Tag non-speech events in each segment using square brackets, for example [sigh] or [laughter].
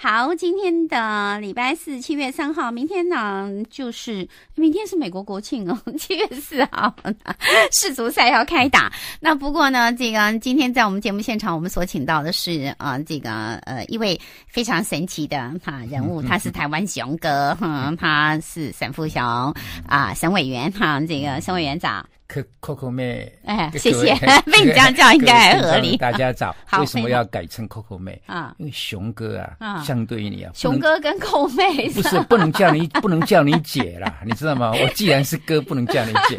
好，今天的礼拜四，七月三号，明天呢就是明天是美国国庆哦，[laughs] 七月四号，世足赛要开打。那不过呢，这个今天在我们节目现场，我们所请到的是啊，这个呃一位非常神奇的哈人物，[laughs] 他是台湾雄哥，他是沈富雄啊，沈委员哈，这个沈委员长。可 Coco 妹，[laughs] 哎，谢谢，被你这样叫应该还合理。[laughs] 大家早，为什么要改成 Coco 妹啊？因为熊哥啊，相对于你啊，熊哥跟 Coco 妹 [laughs] 不是不能叫你，不能叫你姐啦，你知道吗？我既然是哥，不能叫你姐。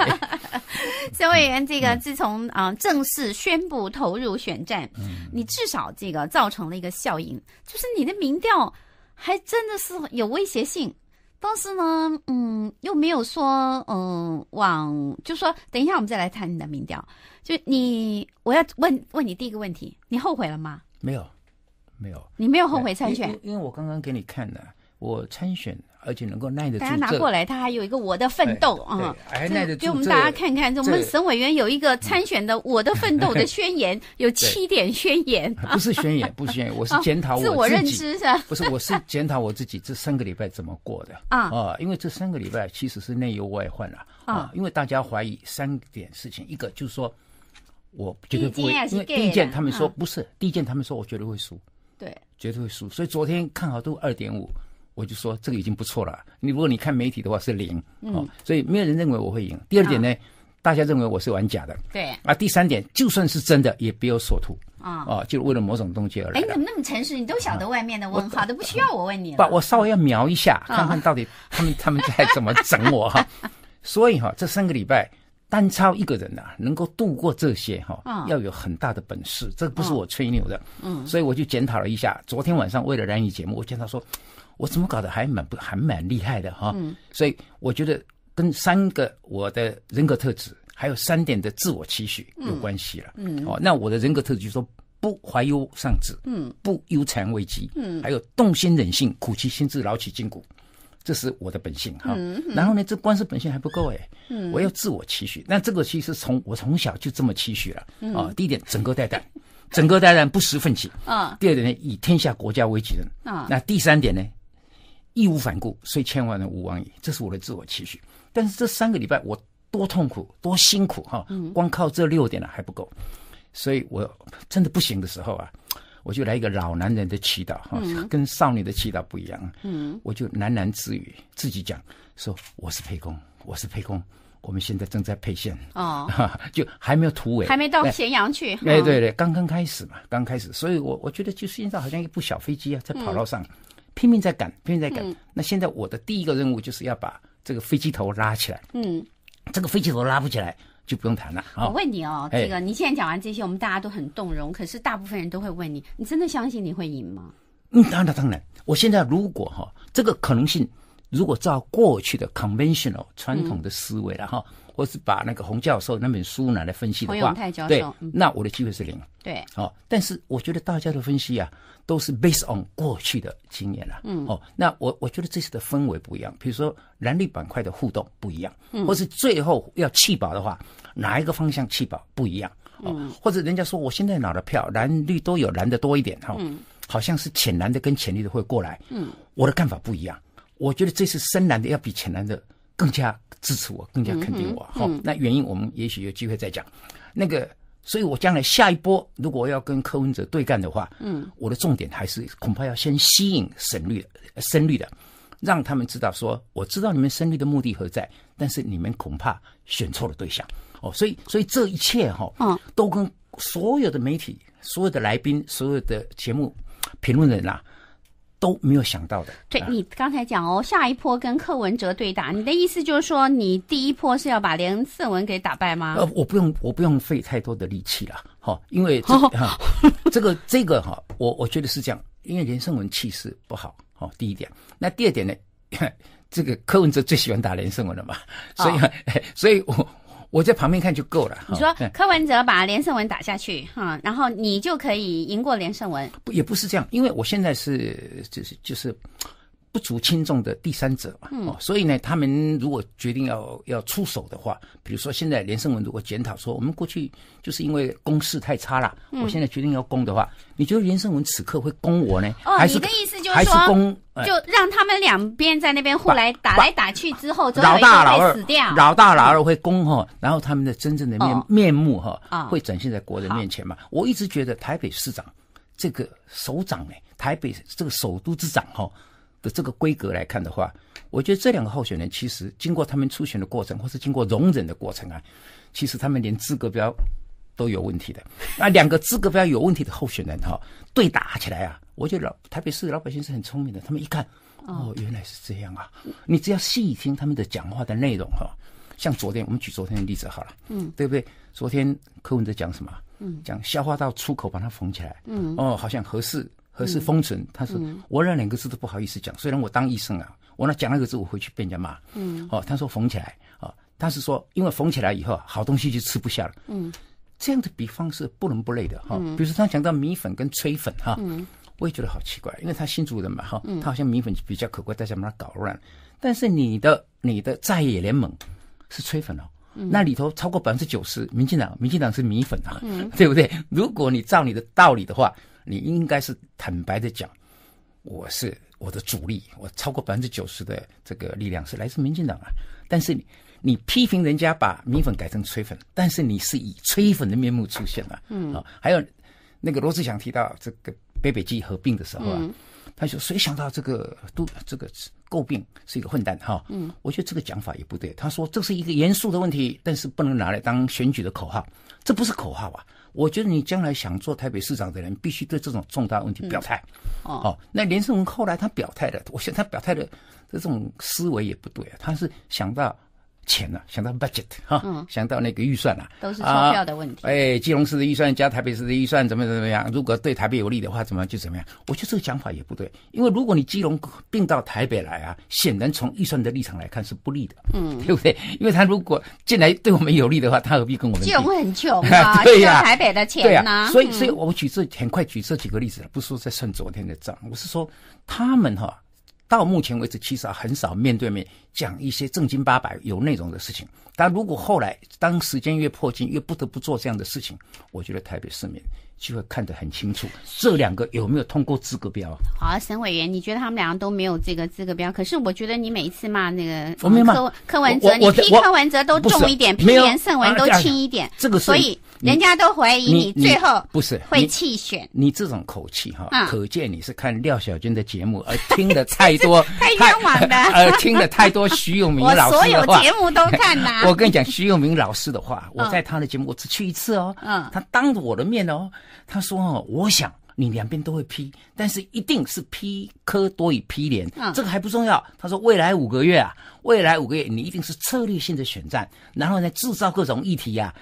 新委员，这个自从啊正式宣布投入选战，你至少这个造成了一个效应，就是你的民调还真的是有威胁性。但是呢，嗯，又没有说，嗯，往，就说，等一下，我们再来谈你的民调。就你，我要问问你第一个问题，你后悔了吗？没有，没有，你没有后悔参选？因为，因为我刚刚给你看的，我参选。而且能够耐得住，大家拿过来，他还有一个我的奋斗啊，耐得住。给我们大家看看，我们省委员有一个参选的我的奋斗的 [laughs] 宣言，有七点宣言，不是宣言，不是宣言，我是 [laughs] 检讨我自己，我认知是，不是，我是检讨我自己这三个礼拜怎么过的啊啊，因为这三个礼拜其实是内忧外患了啊，因为大家怀疑三点事情，一个就是说，我第一不会，第一件他们说不是，第一件他们说我绝对会输，对，绝对会输，所以昨天看好都二点五。我就说这个已经不错了。你如果你看媒体的话是零，哦，所以没有人认为我会赢。第二点呢，大家认为我是玩假的。对啊。第三点，就算是真的，也别有所图啊。哦，就为了某种东西而。哎，你怎么那么诚实？你都晓得外面的问号都不需要我问你了。不，我稍微要瞄一下，看看到底他们他们在怎么整我哈。[laughs] 所以哈，这三个礼拜单超一个人呢，能够度过这些哈，要有很大的本事，这个不是我吹牛的。嗯。所以我就检讨了一下，昨天晚上为了《燃艺节目，我检讨说。我怎么搞得还蛮不还蛮厉害的哈？嗯，所以我觉得跟三个我的人格特质还有三点的自我期许有关系了。嗯，哦，那我的人格特质就说不怀忧丧志，嗯，不忧残危机，嗯，还有动心忍性，苦其心志，劳其筋骨，这是我的本性哈。然后呢，这光是本性还不够哎，嗯，我要自我期许。那这个其实从我从小就这么期许了。啊，第一点，整个待旦，整个待旦不识奋起啊，第二点呢，以天下国家为己任。啊，那第三点呢？义无反顾，虽千万人，吾往矣。这是我的自我期许。但是这三个礼拜，我多痛苦，多辛苦哈！光靠这六点了还不够，所以我真的不行的时候啊，我就来一个老男人的祈祷哈，跟少女的祈祷不一样。嗯，我就喃喃自语，自己讲说：“我是沛公，我是沛公，我们现在正在沛县哦，[laughs] 就还没有突围，还没到咸阳去。哎，对对，刚刚开始嘛，刚开始。所以我我觉得，就是现在好像一部小飞机啊，在跑道上。”拼命在赶，拼命在赶。那现在我的第一个任务就是要把这个飞机头拉起来。嗯，这个飞机头拉不起来就不用谈了啊。我问你哦，这个你现在讲完这些，我们大家都很动容。可是大部分人都会问你：你真的相信你会赢吗？嗯，当然当然。我现在如果哈，这个可能性。如果照过去的 conventional 传统的思维，然后或是把那个洪教授那本书拿来分析的话，对，那我的机会是零。对，哦，但是我觉得大家的分析啊，都是 based on 过去的经验了。嗯，哦，那我我觉得这次的氛围不一样，比如说蓝绿板块的互动不一样，或是最后要弃保的话，哪一个方向弃保不一样？嗯，或者人家说我现在拿的票蓝绿都有，蓝的多一点哈，嗯，好像是浅蓝的跟浅绿的会过来，嗯，我的看法不一样。我觉得这次深蓝的，要比浅蓝的更加支持我，更加肯定我。好，那原因我们也许有机会再讲。那个，所以我将来下一波如果要跟柯文哲对干的话，嗯，我的重点还是恐怕要先吸引省绿、深绿的，让他们知道说，我知道你们深绿的目的何在，但是你们恐怕选错了对象。哦，所以，所以这一切哈，嗯，都跟所有的媒体、所有的来宾、所有的节目评论人啦。都没有想到的。对你刚才讲哦，下一波跟柯文哲对打，你的意思就是说，你第一波是要把连胜文给打败吗？呃，我不用，我不用费太多的力气了，哦，因为这，这个，这个哈，我我觉得是这样，因为连胜文气势不好，好，第一点。那第二点呢？[coughs] 这个柯文哲最喜欢打连胜文了嘛，所以，[laughs] 所以我。我在旁边看就够了。你说柯文哲把连胜文打下去，哈，然后你就可以赢过连胜文，不，也不是这样，因为我现在是就是就是。不足轻重的第三者嘛，哦，所以呢，他们如果决定要要出手的话，比如说现在连胜文如果检讨说我们过去就是因为攻势太差了，我现在决定要攻的话，你觉得连胜文此刻会攻我呢？哦，你的意思就是还是攻，就让他们两边在那边互来打来打去之后，老大老二死掉，老大老二会攻哈，然后他们的真正的面面目哈会展现在国人面前嘛？我一直觉得台北市长这个首长呢，台北这个首都之长哈。的这个规格来看的话，我觉得这两个候选人其实经过他们初选的过程，或是经过容忍的过程啊，其实他们连资格标都有问题的。那两个资格标有问题的候选人哈，对打起来啊，我觉得台北市是老百姓是很聪明的，他们一看哦，原来是这样啊，你只要细听他们的讲话的内容哈，像昨天我们举昨天的例子好了，嗯，对不对？昨天柯文哲讲什么？嗯，讲消化道出口把它缝起来，嗯，哦，好像合适。可是封存，他说我那两个字都不好意思讲，虽然我当医生啊，我那讲那个字我回去被人家骂。嗯，哦，他说缝起来啊，但是说因为缝起来以后啊，好东西就吃不下了。嗯，这样的比方是不伦不类的哈。嗯。比如说他讲到米粉跟炊粉哈，嗯，我也觉得好奇怪，因为他新主人嘛哈，他好像米粉比较可贵，大家把它搞乱。但是你的你的在野联盟是炊粉哦，那里头超过百分之九十，民进党，民进党是米粉啊，嗯，对不对？如果你照你的道理的话。你应该是坦白的讲，我是我的主力，我超过百分之九十的这个力量是来自民进党啊。但是你你批评人家把米粉改成吹粉，但是你是以吹粉的面目出现了，嗯啊。还有那个罗志祥提到这个北北基合并的时候啊，他说谁想到这个都这个诟病是一个混蛋哈，嗯，我觉得这个讲法也不对。他说这是一个严肃的问题，但是不能拿来当选举的口号，这不是口号啊。我觉得你将来想做台北市长的人，必须对这种重大问题表态。哦，那林胜文后来他表态了，我想他表态的这种思维也不对啊，他是想到。钱了，想到 budget 哈，想到那个预算了，都是钞票的问题。哎，基隆市的预算加台北市的预算怎么怎么样？如果对台北有利的话，怎么就怎么样？我觉得这个想法也不对，因为如果你基隆并到台北来啊，显然从预算的立场来看是不利的，嗯，对不对？因为他如果进来对我们有利的话，他何必跟我们？基隆很 [laughs] 穷啊，对呀，台北的钱呢？所以，所以我举这很快举这几个例子，不是说在算昨天的账，我是说他们哈。到目前为止，其实很少面对面讲一些正经八百、有内容的事情。但如果后来，当时间越迫近，越不得不做这样的事情，我觉得台北市民。就会看得很清楚，这两个有没有通过资格标？好，沈委员，你觉得他们两个都没有这个资格标？可是我觉得你每一次骂那个，我骂柯柯文哲，你批柯文哲都重一点，批连胜文都轻一点，这个所以人家都怀疑你最后会弃选。你这种口气哈，可见你是看廖小军的节目而听的太多 [laughs] 太，冤枉 [laughs] 而听的太多徐永明老师的话。我所有节目都看呐。[laughs] 我跟你讲，徐永明老师的话，我在他的节目我只去一次哦，嗯，他当着我的面哦。他说：“哦，我想你两边都会批，但是一定是批科多于批联，这个还不重要。”他说：“未来五个月啊，未来五个月你一定是策略性的选战，然后呢，制造各种议题呀，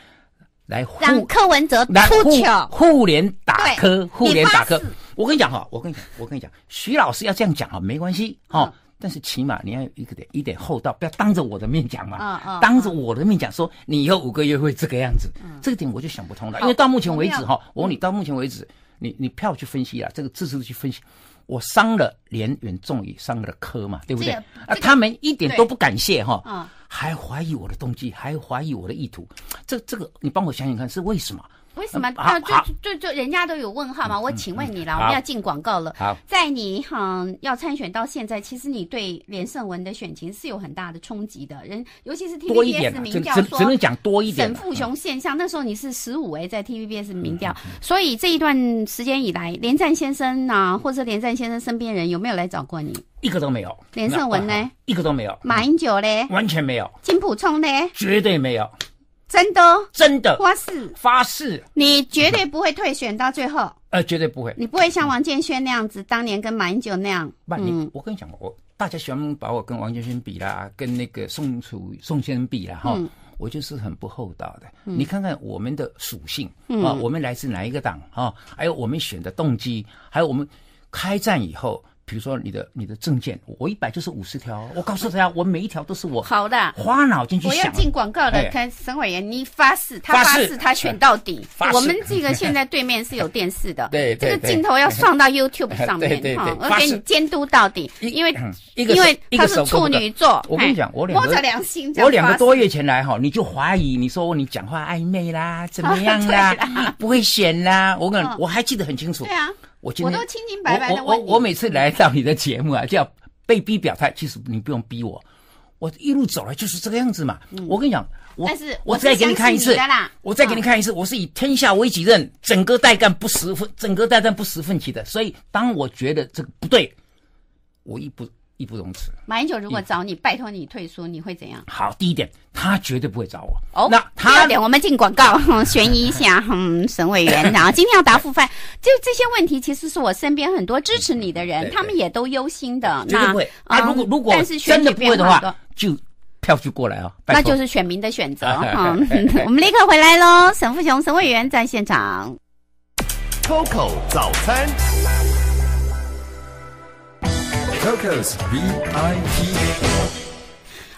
来让柯文哲出糗，互联打科，互联打科。”我跟你讲哈，我跟你讲，我跟你讲，徐老师要这样讲哈，没关系哈。但是起码你要有一个点一点厚道，不要当着我的面讲嘛。当着我的面讲，说你以后五个月会这个样子，这个点我就想不通了。因为到目前为止哈，我问你，到目前为止，你你票去分析了，这个字数去分析，我伤了连元重也伤了科嘛，对不对？啊，他们一点都不感谢哈，还怀疑我的动机，还怀疑我的意图，这这个你帮我想想看是为什么？为什么？啊，就就就人家都有问号嘛。我请问你啦，我们要进广告了。好，在你哈要参选到现在，其实你对连胜文的选情是有很大的冲击的。人，尤其是 TVBS 民调说，只能讲多一点。沈富雄现象，那时候你是十五哎，在 TVBS 民调，所以这一段时间以来，连战先生呐，或者连战先生身边人有没有来找过你？一个都没有。连胜文呢？一个都没有。马英九呢？完全没有。金普聪呢？绝对没有。真的，真的，发誓，发誓，你绝对不会退选到最后，呃，绝对不会，你不会像王建轩那样子，当年跟马英九那样。那你，我跟你讲，我大家喜欢把我跟王建轩比啦，跟那个宋楚宋先生比啦，哈，我就是很不厚道的。你看看我们的属性啊，我们来自哪一个党啊？还有我们选的动机，还有我们开战以后。比如说你的你的证件，我一百就是五十条。我告诉大家，我每一条都是我好的花脑筋去想。我要进广告的，看沈委员，你发誓，他发誓，他选到底。我们这个现在对面是有电视的，[laughs] 对，这个镜头要放到 [laughs] YouTube 上面，哈，要给你监督到底。因为，因为他是处女座，我跟你讲，我两个，我两个多月前来哈，你就怀疑，你说你讲话暧昧啦，怎么样啦，[laughs] 不会选啦。我跟，我还记得很清楚。对啊。我都清清白白的我我每次来到你的节目啊，就要被逼表态。其实你不用逼我，我一路走来就是这个样子嘛。我跟你讲，我我再给你看一次，我再给你看一次，我是以天下为己任，整个代干不十分，整个代干不十分齐的。所以当我觉得这个不对，我一不。义不容辞。马英九如果找你，拜托你退出，你会怎样？好，第一点，他绝对不会找我。哦，那第二点，我们进广告，[laughs] 悬疑一下。[laughs] 嗯，沈委员后今天要答复范，就这些问题，其实是我身边很多支持你的人，他们也都忧心的。那不会啊！如果如果真的不会的话，就票据过来哦。那就是选民的选择 [laughs] 我们立刻回来喽。沈富雄、沈委员在现场。COCO 早餐。Focus VIP。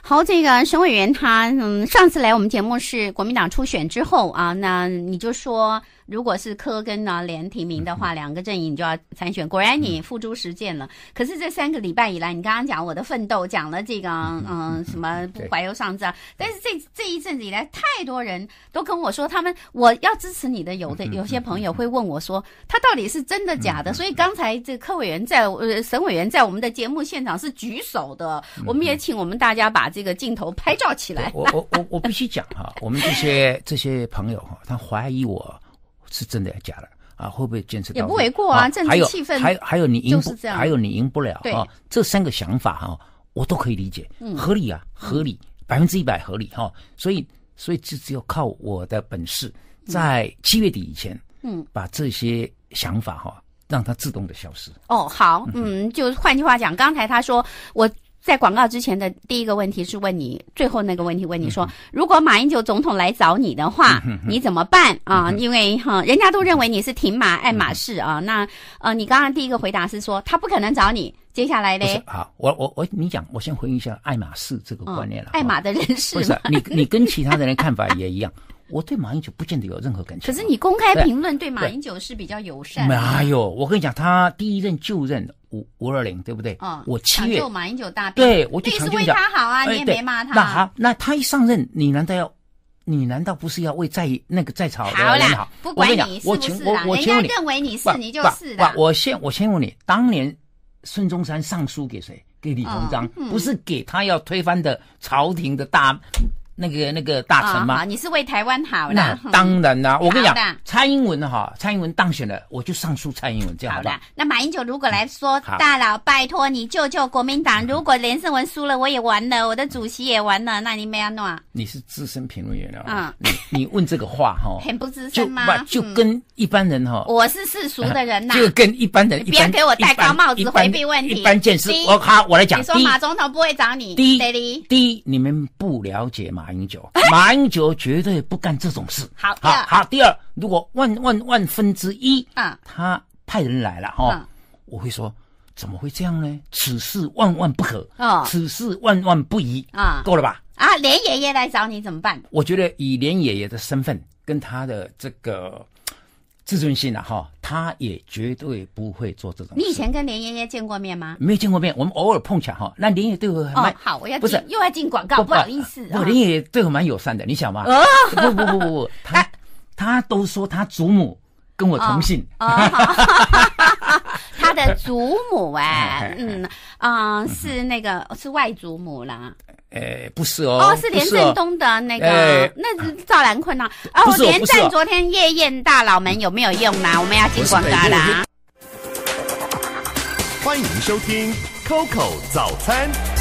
好，这个沈委员他嗯，上次来我们节目是国民党初选之后啊，那你就说。如果是柯跟呢连提名的话，两个阵营你就要参选。果然你付诸实践了。可是这三个礼拜以来，你刚刚讲我的奋斗，讲了这个嗯什么怀忧上啊，但是这这一阵子以来，太多人都跟我说他们我要支持你的，有的有些朋友会问我说他到底是真的假的？所以刚才这科委员在呃省委员在我们的节目现场是举手的，我们也请我们大家把这个镜头拍照起来。我我我我必须讲哈，我们这些这些朋友哈，他怀疑我。是真的还是假的啊？会不会坚持？也不为过啊。政治气氛，还有还有你赢不，还有你赢不了啊。这三个想法哈，我都可以理解，嗯、合理啊，合理，百分之一百合理哈。所以，所以就只有靠我的本事，在七月底以前，嗯，把这些想法哈，让它自动的消失。哦，好，嗯，就换句话讲，刚才他说我。在广告之前的第一个问题是问你，最后那个问题问你说，如果马英九总统来找你的话，你怎么办啊？因为哈，人家都认为你是挺马爱马仕啊。那呃，你刚刚第一个回答是说他不可能找你，接下来嘞，好，我我我你讲，我先回应一下爱马仕这个观念了，爱马的认识，你你跟其他的人看法也一样。我对马英九不见得有任何感情，可是你公开评论对马英九是比较友善。没有，我跟你讲，他第一任就任五五二零，对不对？哦，我七月马英九大病，对，我就是为他好啊，你也没骂他。那好，那他一上任，你难道要，你难道不是要为在那个在朝的人好？好管你我请我我请问你，认为你是你就是的。我先我先问你，当年孙中山上书给谁？给李鸿章，不是给他要推翻的朝廷的大。那个那个大臣吗？你是为台湾好啦。那当然啦，我跟你讲，蔡英文哈，蔡英文当选了，我就上诉蔡英文，这样好的，那马英九如果来说，大佬拜托你救救国民党。如果连胜文输了，我也完了，我的主席也完了，那你没有弄啊？你是资深评论员了，嗯，你你问这个话哈，[laughs] 很不资深吗？就跟一般人哈。我是世俗的人呐。就跟一般人，不要给我戴高帽子，回避问题，一般见识。我好，我来讲。你说马总统不会找你。第一，第一，你们不了解马。马英九，马英九绝对不干这种事。好，好，好。第二，如果万万万分之一，啊，他派人来了，哈，我会说，怎么会这样呢？此事万万不可，啊，此事万万不宜，啊，够了吧？啊，连爷爷来找你怎么办？我觉得以连爷爷的身份跟他的这个。自尊心了哈，他也绝对不会做这种。你以前跟林爷爷见过面吗？没有见过面，我们偶尔碰巧哈。那林爷对我哦好，我要不是又要进广告，不好意思。我林爷对我蛮友善的，你想吗？哦，不不不不不，他他都说他祖母跟我同姓。哦，他的祖母哎，嗯嗯，是那个是外祖母啦。诶，不是哦，哦，是连振东的那个，那赵兰坤啊，哦，连战昨天夜宴大佬们有没有用呢？我们要进广告啦。欢迎收听 Coco 早餐。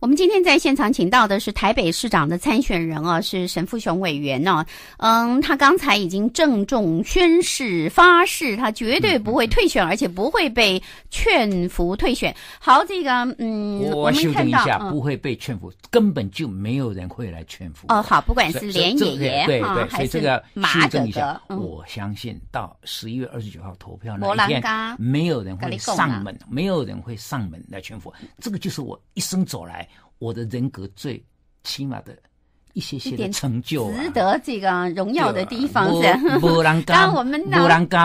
我们今天在现场请到的是台北市长的参选人啊，是沈富雄委员呢。嗯，他刚才已经郑重宣誓，发誓他绝对不会退选，而且不会被劝服退选。好，这个嗯，我们看到不会被劝服，根本就没有人会来劝服。哦，好，不管是连爷对对，所以这个修正一下，我相信到十一月二十九号投票那天，没有人会上门，没有人会上门来劝服。这个就是我一生走来。我的人格最起码的。一些些点成就，值得这个荣耀的地方是。不人加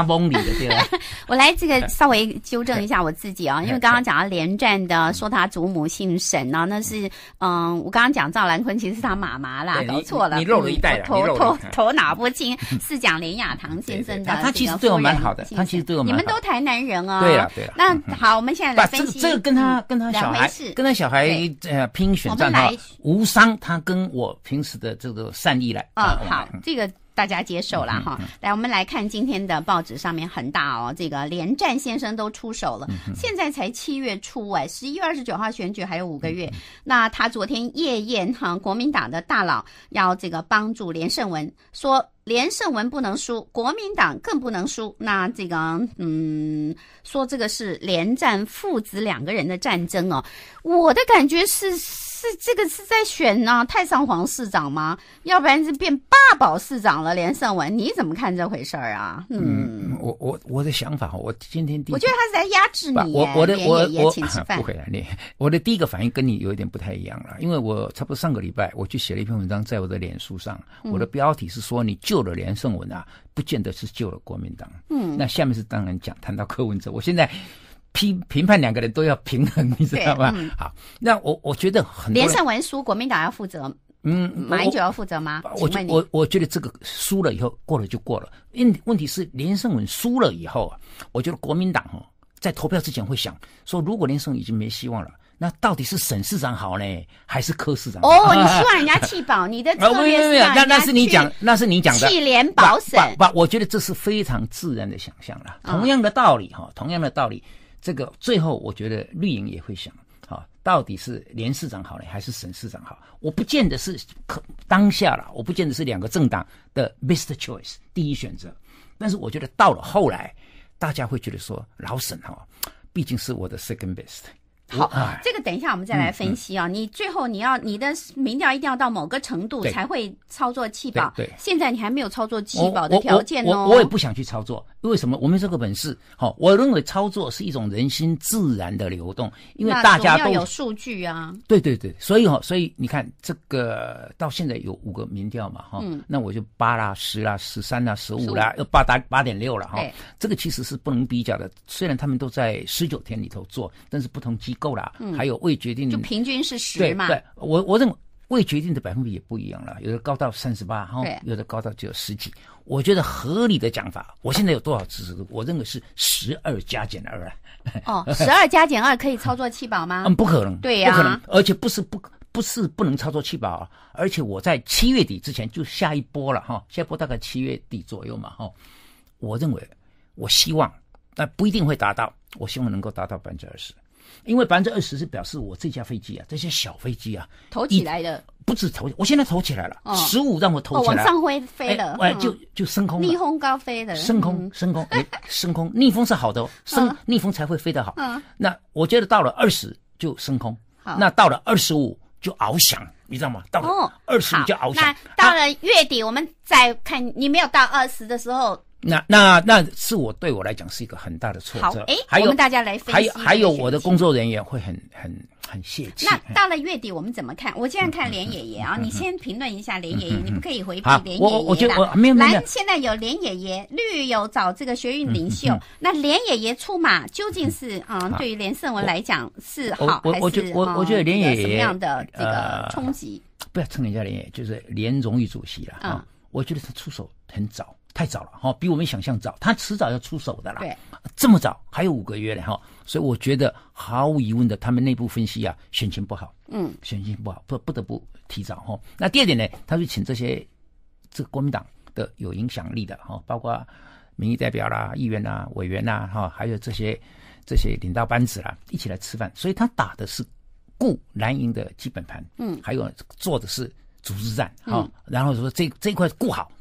崩你，[laughs] 我来这个稍微纠正一下我自己啊，因为刚刚讲到连战的说他祖母姓沈呢，那是嗯，我刚刚讲赵兰坤其实是他妈妈啦，搞错了，没肉一代的，头头头脑不清，[laughs] 是讲连雅堂先生的。他其实对我蛮好的，他其实对我。你们都台南人啊？对啊，对啊。那好，我们现在来分析。这这个跟他跟他小孩，跟他小孩呃拼选战的话，吴山他跟我。平时的这个善意来，嗯，好，这个大家接受了哈。来，我们来看今天的报纸上面很大哦，这个连战先生都出手了。现在才七月初哎，十一月二十九号选举还有五个月。那他昨天夜宴哈，国民党的大佬要这个帮助连胜文，说连胜文不能输，国民党更不能输。那这个嗯，说这个是连战父子两个人的战争哦。我的感觉是。这这个是在选呢，太上皇市长吗？要不然，是变霸宝市长了？连胜文，你怎么看这回事儿啊？嗯，我我我的想法我今天第一，我觉得他是在压制你。我我的我我请吃 [laughs] 饭，不我的第一个反应跟你有一点不太一样了，因为我差不多上个礼拜，我就写了一篇文章，在我的脸书上，我的标题是说，你救了连胜文啊，不见得是救了国民党。嗯，那下面是当然讲谈到柯文哲，我现在。评评判两个人都要平衡，[laughs] 你知道吗？好，那我我觉得很连胜文输，国民党要负责，嗯，马英九要负责吗？我我我觉得这个输了以后过了就过了。问问题是连胜文输了以后啊，我觉得国民党哦，在投票之前会想说，如果连胜已经没希望了，那到底是沈市长好呢，还是柯市长？哦，你希望人家弃保？[laughs] 你的没有没没有，那那是你讲，那是你讲的弃联保省。不，我觉得这是非常自然的想象了。同样的道理哈，同样的道理。这个最后，我觉得绿营也会想啊，到底是连市长好呢，还是省市长好？我不见得是可当下了，我不见得是两个政党的 best choice 第一选择。但是我觉得到了后来，大家会觉得说，老沈哈，毕竟是我的 second best。好，这个等一下我们再来分析啊！你最后你要你的民调一定要到某个程度才会操作弃保。对，现在你还没有操作弃保的条件哦。我我我也不想去操作，为什么？我没这个本事。好，我认为操作是一种人心自然的流动，因为大家都要有数据啊。对对对，所以哈，所以你看这个到现在有五个民调嘛哈，那我就八啦、十啦、十三啦、十五啦，八达八点六了哈。这个其实是不能比较的，虽然他们都在十九天里头做，但是不同机。够了，还有未决定就平均是十对嘛？我我认为未决定的百分比也不一样了，有的高到三十八，哈，有的高到只有十几。我觉得合理的讲法，我现在有多少持度？我认为是十二加减二。哦，[laughs] 十二加减二可以操作七宝吗？嗯，不可能，对呀，不可能。而且不是不不是不能操作七宝，而且我在七月底之前就下一波了哈，下一波大概七月底左右嘛哈。我认为，我希望，但不一定会达到，我希望能够达到百分之二十。因为百分之二十是表示我这架飞机啊，这些小飞机啊投起来的，不止投。我现在投起来了，十五让我投起来，往上飞飞了，哎，就就升空，逆风高飞的，升空升空哎，升空逆风是好的，升逆风才会飞得好。那我觉得到了二十就升空，那到了二十五就翱翔，你知道吗？到了二十五就翱翔。那到了月底我们再看，你没有到二十的时候。那那那是我对我来讲是一个很大的挫折。好，哎，我们大家来分析。还有还有，我的工作人员会很很很泄气。那到了月底我们怎么看？我现在看连爷爷啊，你先评论一下连爷爷，你不可以回避连爷爷我有。蓝现在有连爷爷，绿有找这个学运领袖。那连爷爷出马究竟是啊？对于连胜文来讲是好还是爷什么样的这个冲击？不要称人家连爷爷，就是连荣誉主席了啊。我觉得他出手很早。太早了哈，比我们想象早，他迟早要出手的啦。对，这么早还有五个月了哈，所以我觉得毫无疑问的，他们内部分析啊，选情不好，嗯，选情不好，不不得不提早哈。那第二点呢，他就请这些，这国民党的有影响力的哈，包括民意代表啦、议员啦、委员呐哈，还有这些这些领导班子啦，一起来吃饭，所以他打的是固蓝营的基本盘，嗯，还有做的是组织战哈，然后说这这一块固好。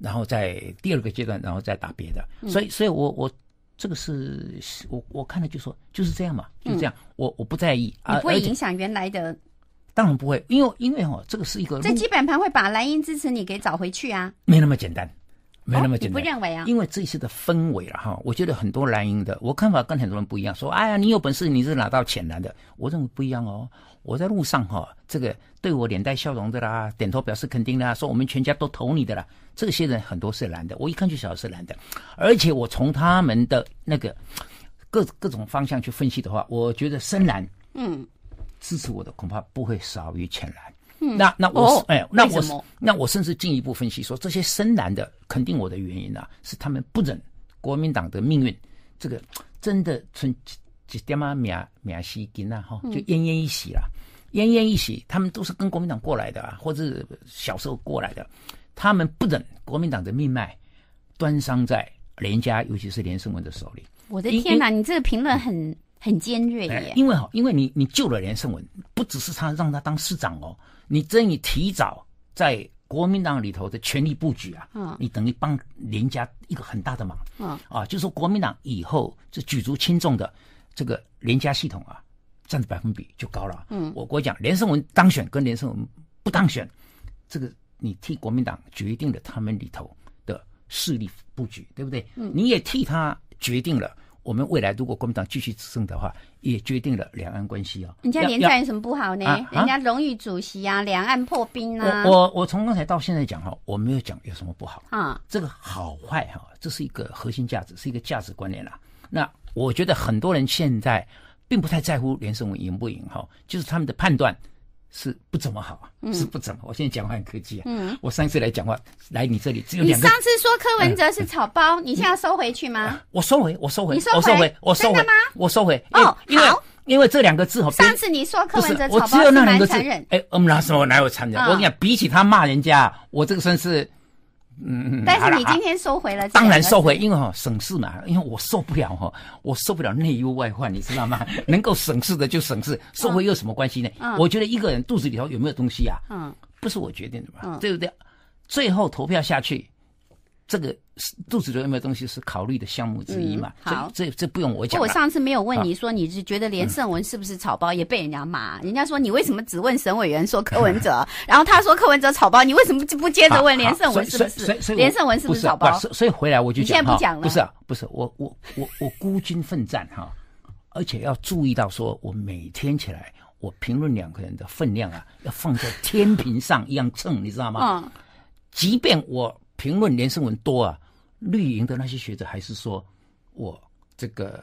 然后在第二个阶段，然后再打别的，所以，所以我我这个是我我看了就说就是这样嘛，就这样。我我不在意，不会影响原来的。当然不会，因为因为哈，这个是一个。这基本盘会把蓝鹰支持你给找回去啊？没那么简单，没那么简单。不认为啊？因为这次的氛围了哈，我觉得很多蓝鹰的，我看法跟很多人不一样。说哎呀，你有本事你是拿到浅蓝的，我认为不一样哦。我在路上哈，这个对我脸带笑容的啦，点头表示肯定啦，说我们全家都投你的啦。这些人很多是蓝的，我一看就晓得是蓝的，而且我从他们的那个各各种方向去分析的话，我觉得深蓝，嗯，支持我的恐怕不会少于浅蓝。那那我哎，那我那我甚至进一步分析说，这些深蓝的肯定我的原因呢，是他们不忍国民党的命运，这个真的存就点啊，命命是紧啊，哈，就奄奄一息了，奄奄一息。他们都是跟国民党过来的，或者小时候过来的，他们不忍国民党的命脉端伤在连家，尤其是连胜文的手里。我的天哪，你这个评论很很尖锐耶！因为哈，因为你你救了连胜文，不只是他让他当市长哦，你等于提早在国民党里头的权力布局啊，嗯，你等于帮连家一个很大的忙，嗯啊，就是国民党以后是举足轻重的。这个连家系统啊，占的百分比就高了。嗯，我跟我讲，连胜文当选跟连胜文不当选，这个你替国民党决定了他们里头的势力布局，对不对？嗯，你也替他决定了我们未来如果国民党继续执政的话，也决定了两岸关系啊。人家连家有什么不好呢？啊，人家荣誉主席啊，两岸破冰啊。我我从刚才到现在讲哈，我没有讲有什么不好啊。这个好坏哈，这是一个核心价值，是一个价值观念啦。那我觉得很多人现在并不太在乎连胜文赢不赢哈，就是他们的判断是不怎么好啊，是不怎么。我现在讲话很科技啊，我上次来讲话来你这里只有两个。你上次说柯文哲是草包，你现在收回去吗？我收回，我收回，我收回，我收吗？我收回哦，好，因为这两个字哈，上次你说柯文哲草包，我只有那两个字，哎，我们拿什我哪有残忍？我跟你讲，比起他骂人家，我这个算是。嗯，但是你今天收回了，当然收回，因为哈省事嘛，因为我受不了哈，我受不了内忧外患，你知道吗？[laughs] 能够省事的就省事，收回有什么关系呢？我觉得一个人肚子里头有没有东西啊，嗯，不是我决定的嘛，对不对？最后投票下去。这个肚子里面有没有东西是考虑的项目之一嘛？好，这这不用我讲。我上次没有问你说，你是觉得连胜文是不是草包也被人家骂？人家说你为什么只问沈委员说柯文哲，[laughs] 然后他说柯文哲草包，你为什么不不接着问连胜文是不是？连胜文是不是草包？所以回来我就讲，了。不是啊，不是我我我我孤军奋战哈，而且要注意到说我每天起来我评论两个人的分量啊，要放在天平上一样称，你知道吗？嗯，即便我。评论连胜文多啊，绿营的那些学者还是说我这个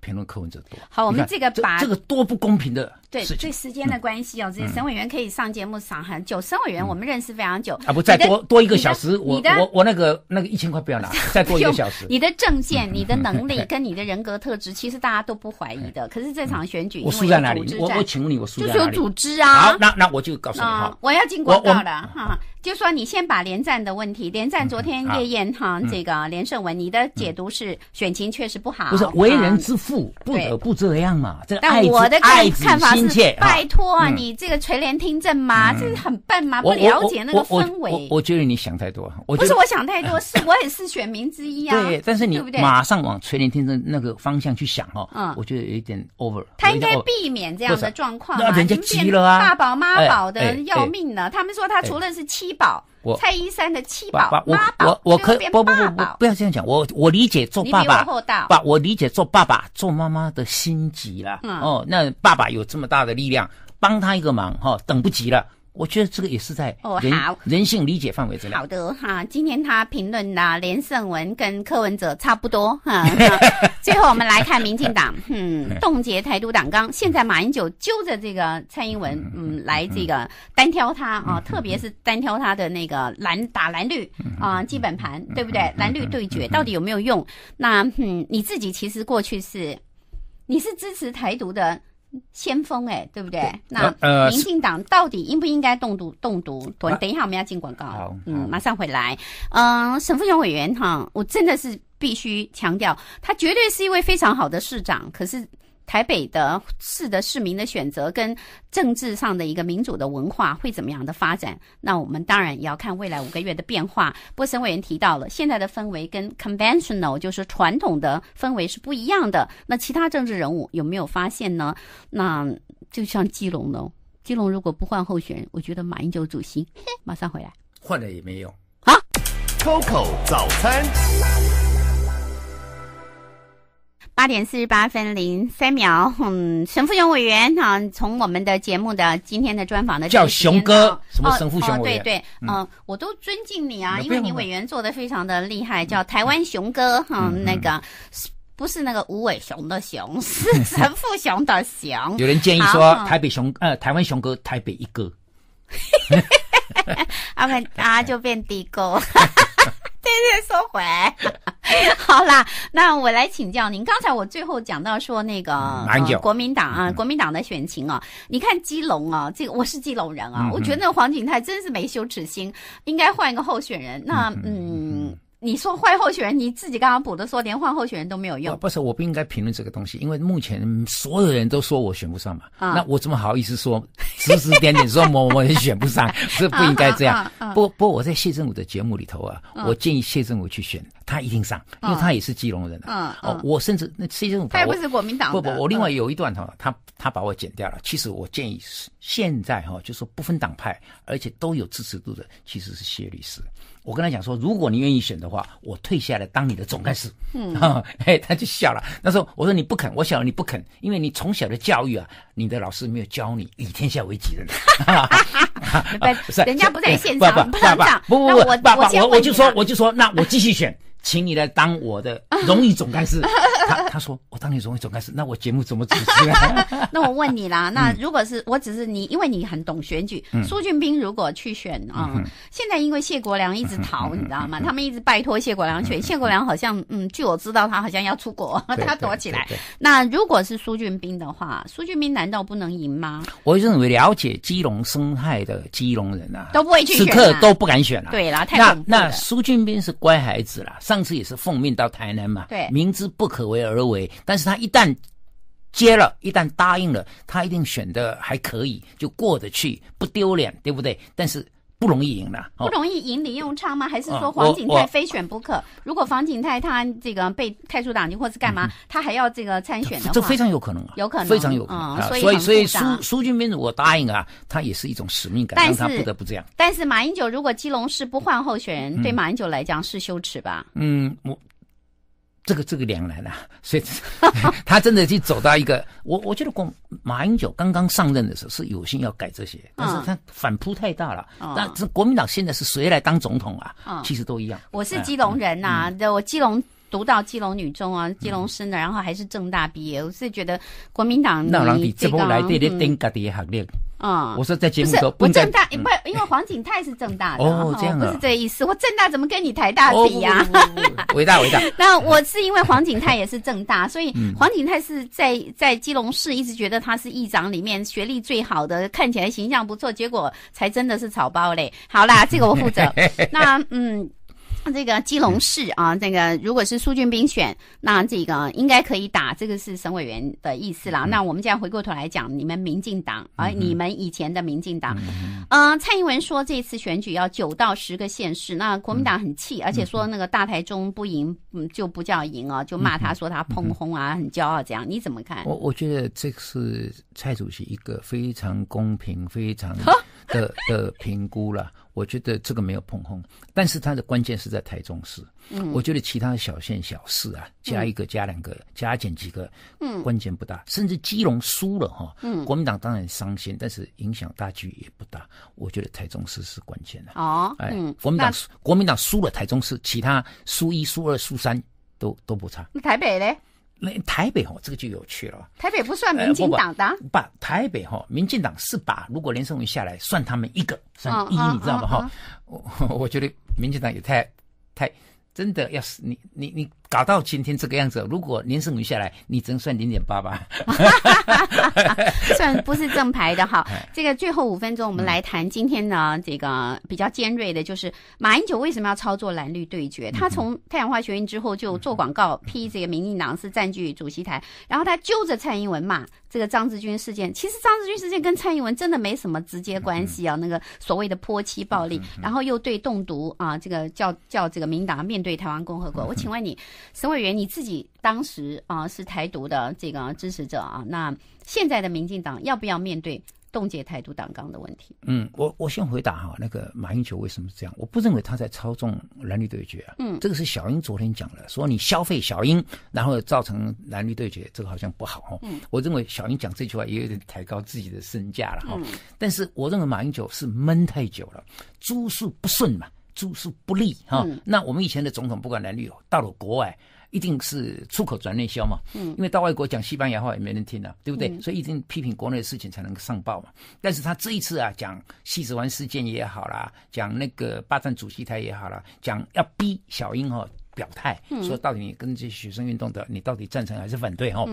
评论课文者多。好，我们这个把这个多不公平的对对，时间的关系哦，这些省委员可以上节目上很久。省委员我们认识非常久啊，不再多多一个小时，我我我那个那个一千块不要拿，[laughs] 再过一个小时，你的证件、[laughs] 你的能力跟你的人格特质，其实大家都不怀疑的。可是这场选举，我输在哪里？我我请问你，我输在哪里？就是有组织啊，那那我就告诉你哈，我要进广告的哈。就说你先把连战的问题，连战昨天夜宴哈，这个连胜文，你的解读是选情确实不好。不是为人之父不得不这样嘛？这但我的爱看法是，拜托啊你这个垂帘听政吗？这是很笨吗？不了解那个氛围。我觉得你想太多。不是我想太多，是我也是选民之一啊。[laughs] 对，但是你马上往垂帘听政那个方向去想哦，嗯，我觉得有一点 over。他应该避免这样的状况那人急了啊，爸宝妈宝的要命了。他们说他除了是七。宝，宝，蔡依山的七宝，妈我我可爸不不不不要这样讲，我我理解做爸爸，爸我理解做爸爸做妈妈的心急了。哦，那爸爸有这么大的力量，帮他一个忙哈，等不及了。我觉得这个也是在哦，好人性理解范围之内。好的哈，今天他评论呐，连胜文跟柯文哲差不多 [laughs] 哈。最后我们来看民进党，[laughs] 嗯，冻结台独党纲。现在马英九揪着这个蔡英文，嗯，来这个单挑他啊，特别是单挑他的那个蓝打蓝绿啊，基本盘对不对？蓝绿对决到底有没有用？那嗯，你自己其实过去是你是支持台独的。先锋哎，对不对？那民进党到底应不应该动毒？动毒？等一下我们要进广告，嗯，马上回来。嗯，沈富雄委员哈，我真的是必须强调，他绝对是一位非常好的市长，可是。台北的市的市民的选择跟政治上的一个民主的文化会怎么样的发展？那我们当然也要看未来五个月的变化。波森委员提到了现在的氛围跟 conventional 就是传统的氛围是不一样的。那其他政治人物有没有发现呢？那就像基隆呢，基隆如果不换候选人，我觉得马英九主席马上回来，换了也没用。好，COCO 早餐。八点四十八分零三秒，嗯，神父熊委员啊，从我们的节目的今天的专访的叫熊哥，什么神父熊委员？对对，嗯，我都尊敬你啊，因为你委员做的非常的厉害，叫台湾熊哥哈，那个不是那个无尾熊的熊，[laughs] 是神父熊的熊。有人建议说，台北熊，呃，台湾熊哥，台北一哥。阿笨啊，就变地沟。谢谢收回。好啦，那我来请教您。刚才我最后讲到说那个国民党啊，国民党的选情啊，你看基隆啊，这个我是基隆人啊，我觉得黄景泰真是没羞耻心，应该换一个候选人。那嗯。你说换候选人，你自己刚刚补的说，连换候选人都没有用。不是，我不应该评论这个东西，因为目前所有人都说我选不上嘛。啊，那我怎么好意思说指指点点说 [laughs] 某某人选不上？这不应该这样。不不，我在谢振武的节目里头啊，我建议谢振武去选，他一定上，因为他也是基隆人啊。嗯哦，我甚至那谢振武，他也不是国民党不不，我另外有一段哈，他他把我剪掉了。其实我建议现在哈，就说不分党派，而且都有支持度的，其实是谢律师。我跟他讲说，如果你愿意选的话，我退下来当你的总干事。嗯，哈，[laughs] 哎，他就笑了。他说：“我说你不肯，我晓得你不肯，因为你从小的教育啊，你的老师没有教你以天下为己任。[laughs] ”哈哈哈哈哈。不是，人家不在现场，不不不，爸爸，不不不，我我我就说，我就说，那我继续选。请你来当我的 [laughs] 荣誉总干事，他他说我当你荣誉总干事，那我节目怎么持、啊？[laughs] 那我问你啦，那如果是，我只是你，因为你很懂选举。苏俊斌如果去选啊，现在因为谢国良一直逃，你知道吗？他们一直拜托谢国良选，谢国良好像嗯，据我知道，他好像要出国，他躲起来。那如果是苏俊斌的话，苏俊斌难道不能赢吗？我认为了解基隆生态的基隆人啊，都不会去此刻都不敢选了。对啦，太那那苏俊斌是乖孩子啦。上次也是奉命到台南嘛，明知不可为而为，但是他一旦接了，一旦答应了，他一定选的还可以，就过得去，不丢脸，对不对？但是。不容易赢的，不容易赢李用昌吗？还是说黄景泰非选不可？如果黄景泰他这个被开除党，或是干嘛，他还要这个参选的话，这非常有可能，有可能非常有可能。所以所以苏苏俊斌，我答应啊，他也是一种使命感，但让他不得不这样。但是马英九如果基隆市不换候选人，对马英九来讲是羞耻吧？嗯，我。这个这个两难啊，[laughs] 所以 [laughs] 他真的去走到一个我我觉得，光马英九刚刚上任的时候是有心要改这些，但是他反扑太大了。那这国民党现在是谁来当总统啊？其实都一样。我是基隆人呐，我基隆读到基隆女中啊，基隆生的，然后还是正大毕业。我是觉得国民党。啊，我说在节目说，不正大不，因为黄景泰是正大的哦，这样啊，不是这意思，我正大怎么跟你台大比呀？伟大伟大，[laughs] 那我是因为黄景泰也是正大，所以黄景泰是在在基隆市一直觉得他是议长里面学历最好的，看起来形象不错，结果才真的是草包嘞。好啦，这个我负责。[laughs] 那嗯。这个基隆市啊，这个如果是苏俊兵选，那这个应该可以打。这个是省委员的意思啦，那我们再回过头来讲，你们民进党，啊、你们以前的民进党，嗯，蔡英文说这次选举要九到十个县市，那国民党很气，而且说那个大台中不赢，嗯，就不叫赢哦，就骂他说他碰轰啊，很骄傲。这样你怎么看？我我觉得这是蔡主席一个非常公平、非常的的评估了。我觉得这个没有碰空，但是它的关键是在台中市。我觉得其他小县小市啊，加一个、加两个、加减几个，关键不大。甚至基隆输了哈，国民党当然伤心，但是影响大局也不大。我觉得台中市是关键的。哦，哎，国民党国民党输了台中市，其他输一、输二、输三都都不差。台北呢？那台北哈，这个就有趣了。台北不算民进党的，把台北哈，民进党是把如果连胜文下来，算他们一个，算一，你知道吗？哈，我我觉得民进党也太，太真的要是你你你。搞到今天这个样子，如果连升五下来，你真算零点八吧？[laughs] 算不是正牌的哈。这个最后五分钟，我们来谈今天呢，这个比较尖锐的，就是马英九为什么要操作蓝绿对决？他从太阳花学运之后就做广告批这个民进党是占据主席台，然后他揪着蔡英文骂这个张志军事件。其实张志军事件跟蔡英文真的没什么直接关系啊。那个所谓的泼漆暴力，然后又对动毒啊，这个叫叫这个民党面对台湾共和国。我请问你。沈委员，你自己当时啊是台独的这个支持者啊，那现在的民进党要不要面对冻结台独党纲的问题？嗯，我我先回答哈，那个马英九为什么这样？我不认为他在操纵蓝绿对决啊。嗯，这个是小英昨天讲了，说你消费小英，然后造成蓝绿对决，这个好像不好。嗯，我认为小英讲这句话也有点抬高自己的身价了哈。嗯，但是我认为马英九是闷太久了，诸事不顺嘛。住宿不利哈，那我们以前的总统不管男绿哦，到了国外一定是出口转内销嘛，因为到外国讲西班牙话也没人听了，对不对？所以一定批评国内的事情才能够上报嘛。但是他这一次啊，讲西子湾事件也好啦，讲那个霸占主席台也好啦，讲要逼小英哈表态，说到底你跟这学生运动的你到底赞成还是反对哈？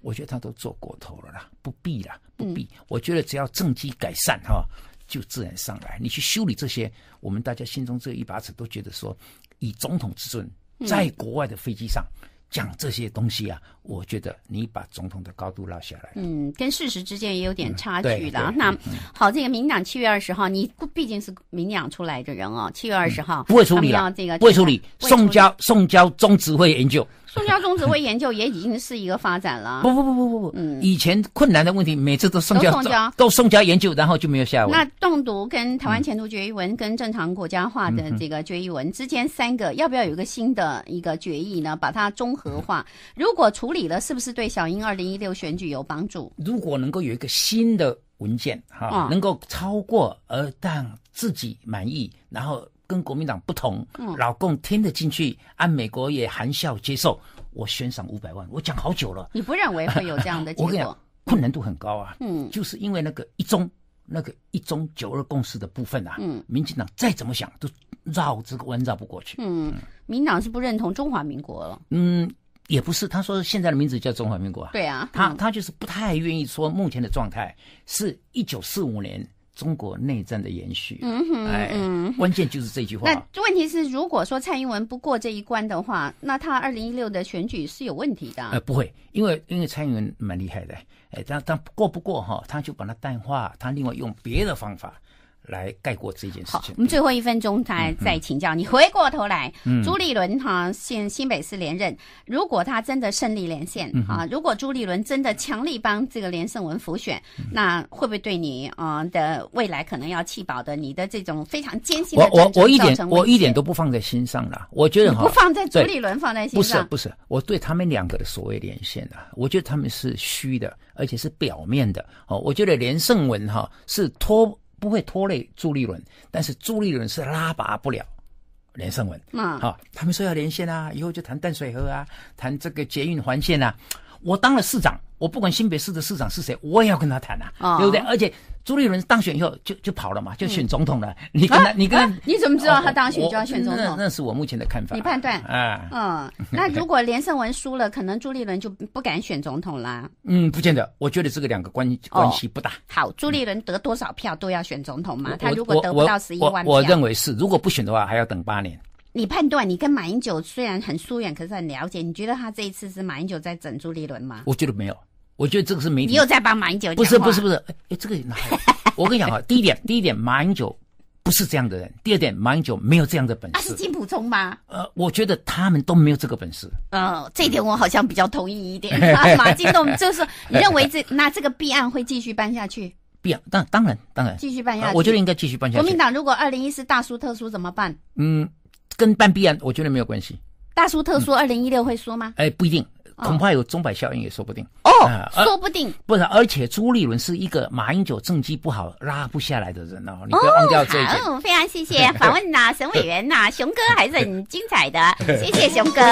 我觉得他都做过头了啦，不必啦，不必。我觉得只要政绩改善哈。就自然上来，你去修理这些，我们大家心中这一把尺都觉得说，以总统之尊，在国外的飞机上讲这些东西啊，我觉得你把总统的高度拉下来。嗯，跟事实之间也有点差距的。那好，这个民党七月二十号，你不毕竟是民党出来的人啊，七月二十号不会处理了，这个不会处理，送交送交中指挥研究。宋家宗子会研究也已经是一个发展了。不不不不不不，以前困难的问题每次都送交都宋家研究，然后就没有下文。那动读跟台湾前途决议文跟正常国家化的这个决议文之间，三个要不要有一个新的一个决议呢？把它综合化，如果处理了，是不是对小英二零一六选举有帮助？如果能够有一个新的文件，哈，能够超过而让自己满意，然后。跟国民党不同，老共听得进去，按美国也含笑接受。我悬赏五百万，我讲好久了。你不认为会有这样的结果？[laughs] 困难度很高啊。嗯，就是因为那个一中，那个一中九二共识的部分啊。嗯，民进党再怎么想都绕这个弯绕不过去。嗯，民党是不认同中华民国了。嗯，也不是，他说现在的名字叫中华民国。对啊，他他就是不太愿意说目前的状态是一九四五年。中国内战的延续，嗯哼，哎，关键就是这句话。那问题是，如果说蔡英文不过这一关的话，那他二零一六的选举是有问题的。呃，不会，因为因为蔡英文蛮厉害的，哎，但但过不过哈，他就把它淡化，他另外用别的方法。来概括这件事情。我们最后一分钟，再再请教你。回过头来，朱立伦哈现新北市连任，如果他真的胜利连线啊，如果朱立伦真的强力帮这个连胜文辅选，那会不会对你啊的未来可能要弃保的？你的这种非常艰辛，我我我一点我一点都不放在心上了。我觉得哈，不放在朱立伦放在心上。不是不是，我对他们两个的所谓连线啊，我觉得他们是虚的，而且是表面的。哦，我觉得连胜文哈是拖。不会拖累朱立伦，但是朱立伦是拉拔不了连胜文。啊，好，他们说要连线啊，以后就谈淡水河啊，谈这个捷运环线啊。我当了市长，我不管新北市的市长是谁，我也要跟他谈呐，对不对？而且朱立伦当选以后就就跑了嘛，就选总统了。你跟他，你跟你怎么知道他当选就要选总统？那是我目前的看法。你判断？哎，嗯，[laughs] 那如果连胜文输了，可能朱立伦就不敢选总统啦。嗯，不见得，我觉得这个两个关关系不大。好，朱立伦得多少票都要选总统嘛？他如果得不到十一万票，我认为是，如果不选的话，还要等八年。你判断你跟马英九虽然很疏远，可是很了解。你觉得他这一次是马英九在整朱立伦吗？我觉得没有，我觉得这个是媒体。你又在帮马英九？不是不是不是。哎，这个哪？我跟你讲啊，第一点，第一点，马英九不是这样的人；第二点，马英九没有这样的本事。他是金普充吗？呃，我觉得他们都没有这个本事。嗯，这一点我好像比较同意一点。马金栋就是你认为这那这个弊案会继续办下去。弊案？当当然，当然继续办下去。我觉得应该继续办下去。国民党如果二零一四大输特输怎么办？嗯。跟半壁岸，我觉得没有关系。大叔特数，二零一六会说吗？哎，不一定，恐怕有钟摆效应也说不定。哦，说不定不是，而且朱立伦是一个马英九政绩不好拉不下来的人哦。你哦，好，非常谢谢 [laughs] 访问呐，沈委员呐，雄哥还是很精彩的，[laughs] 谢谢雄哥。